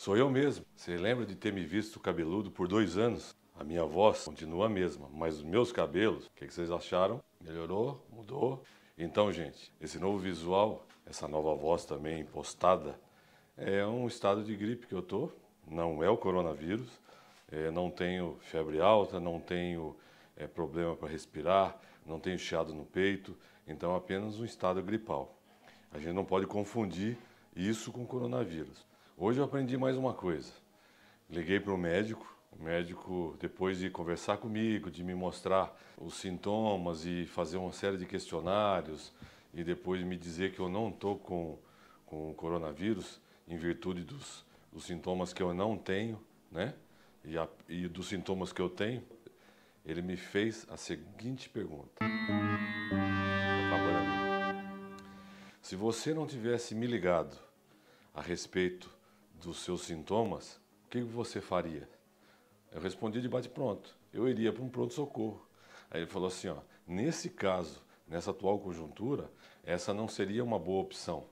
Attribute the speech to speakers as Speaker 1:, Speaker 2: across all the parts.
Speaker 1: Sou eu mesmo. Você lembra de ter me visto cabeludo por dois anos? A minha voz continua a mesma, mas os meus cabelos, o que, que vocês acharam? Melhorou? Mudou? Então, gente, esse novo visual, essa nova voz também impostada, é um estado de gripe que eu tô. Não é o coronavírus. É, não tenho febre alta, não tenho é, problema para respirar, não tenho chiado no peito. Então, é apenas um estado gripal. A gente não pode confundir isso com coronavírus. Hoje eu aprendi mais uma coisa. Liguei para o médico, o médico, depois de conversar comigo, de me mostrar os sintomas e fazer uma série de questionários e depois me dizer que eu não estou com, com o coronavírus, em virtude dos, dos sintomas que eu não tenho, né? E, a, e dos sintomas que eu tenho, ele me fez a seguinte pergunta. Se você não tivesse me ligado a respeito dos seus sintomas, o que você faria? Eu respondi de bate-pronto. Eu iria para um pronto-socorro. Aí ele falou assim: ó, nesse caso, nessa atual conjuntura, essa não seria uma boa opção,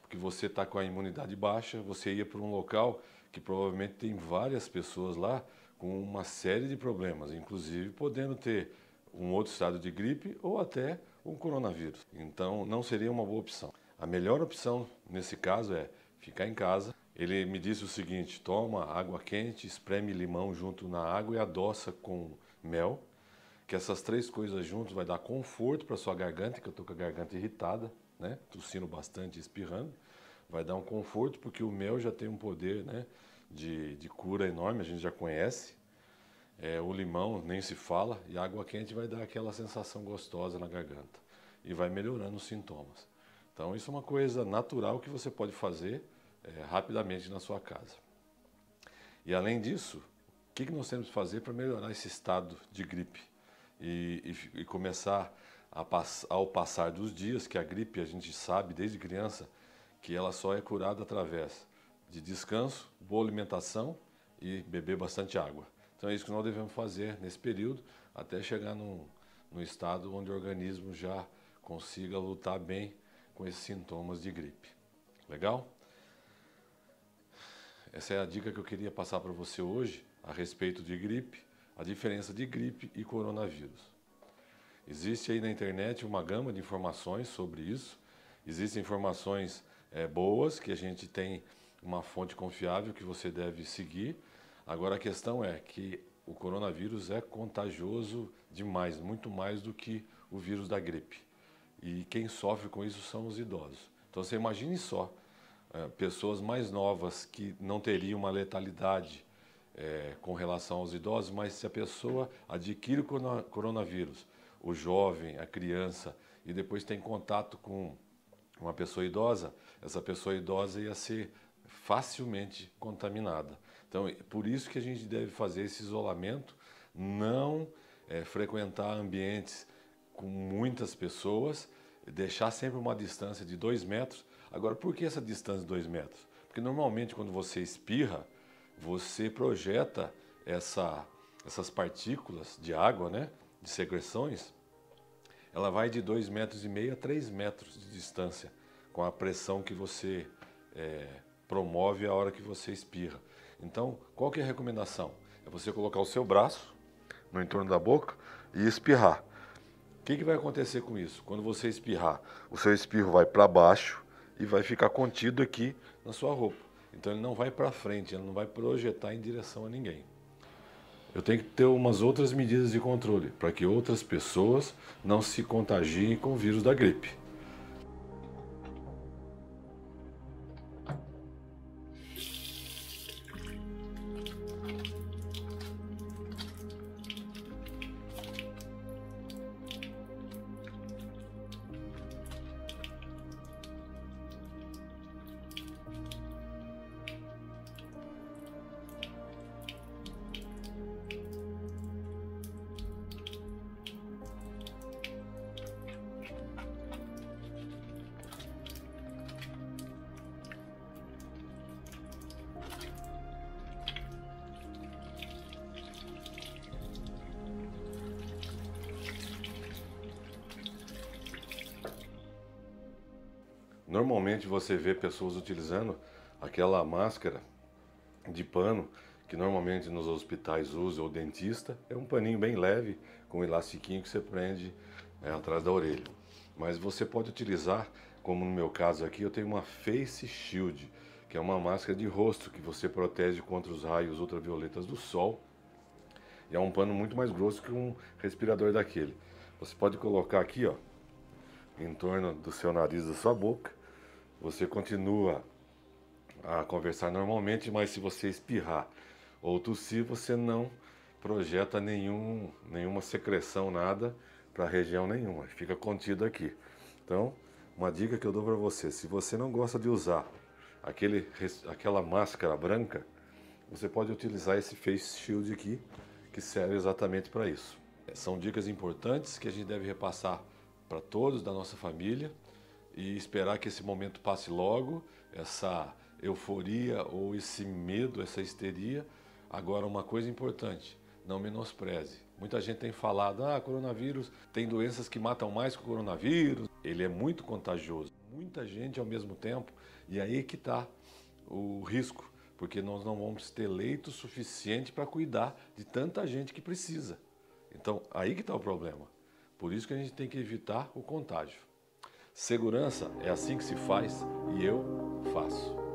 Speaker 1: porque você está com a imunidade baixa, você ia para um local que provavelmente tem várias pessoas lá com uma série de problemas, inclusive podendo ter um outro estado de gripe ou até um coronavírus. Então, não seria uma boa opção. A melhor opção nesse caso é ficar em casa, ele me disse o seguinte: toma água quente, espreme limão junto na água e adoça com mel, que essas três coisas juntas vai dar conforto para sua garganta, que eu tô com a garganta irritada, né? Tossindo bastante, espirrando. Vai dar um conforto porque o mel já tem um poder, né? De, de cura enorme, a gente já conhece. É, o limão nem se fala e a água quente vai dar aquela sensação gostosa na garganta e vai melhorando os sintomas. Então isso é uma coisa natural que você pode fazer é, rapidamente na sua casa. E além disso, o que, nós temos que fazer para melhorar esse estado de gripe e, e, e começar a pass ao passar dos dias que a gripe a gente sabe desde criança que ela só é curada através de descanso, boa alimentação e beber bastante água. Então é isso que nós devemos fazer nesse período até chegar num, num estado onde o organismo já consiga lutar bem com esses sintomas de gripe. Legal? Essa é a dica que eu queria passar para você hoje a respeito de gripe, a diferença de gripe e coronavírus. Existe aí na internet uma gama de informações sobre isso. Existem informações é, boas que a gente tem uma fonte confiável que você deve seguir. Agora a questão é que o coronavírus é contagioso demais, muito mais do que o vírus da gripe. E quem sofre com isso são os idosos. Então você imagine só, eh, pessoas mais novas que não teriam uma letalidade é, com relação aos idosos, mas se a pessoa adquire o coronavírus, o jovem, a criança, e depois tem contato com uma pessoa idosa, essa pessoa idosa ia ser facilmente contaminada. Então, por isso que a gente deve fazer esse isolamento, não é, frequentar ambientes com muitas pessoas, deixar sempre uma distância de dois metros, Agora, por que essa distância de 2 metros? Porque normalmente quando você espirra, você projeta essa, essas partículas de água, né, de secreções, ela vai de 2,5 metros e meio a 3 metros de distância, com a pressão que você é, promove a hora que você espirra. Então, qual que é a recomendação? É você colocar o seu braço no entorno da boca e espirrar. O que, que vai acontecer com isso? Quando você espirrar, o seu espirro vai para baixo, e vai ficar contido aqui na sua roupa. Então ele não vai para frente, ele não vai projetar em direção a ninguém. Eu tenho que ter umas outras medidas de controle para que outras pessoas não se contagiem com o vírus da gripe. Normalmente você vê pessoas utilizando aquela máscara de pano que normalmente nos hospitais usa o dentista. É um paninho bem leve com um elastiquinho que você prende é, atrás da orelha. Mas você pode utilizar, como no meu caso aqui, eu tenho uma Face Shield, que é uma máscara de rosto que você protege contra os raios ultravioletas do sol. E é um pano muito mais grosso que um respirador daquele. Você pode colocar aqui, ó, em torno do seu nariz, da sua boca. Você continua a conversar normalmente, mas se você espirrar ou tossir, você não projeta nenhum, nenhuma secreção, nada para a região nenhuma, fica contido aqui. Então, uma dica que eu dou para você: se você não gosta de usar aquele, aquela máscara branca, você pode utilizar esse face shield aqui, que serve exatamente para isso. São dicas importantes que a gente deve repassar para todos da nossa família e esperar que esse momento passe logo, essa euforia ou esse medo, essa histeria. Agora, uma coisa importante: não menospreze. Muita gente tem falado, ah, coronavírus tem doenças que matam mais que o coronavírus. Ele é muito contagioso. Muita gente ao mesmo tempo, e aí é que está o risco, porque nós não vamos ter leito suficiente para cuidar de tanta gente que precisa. Então, aí que está o problema. Por isso que a gente tem que evitar o contágio. Segurança é assim que se faz e eu faço.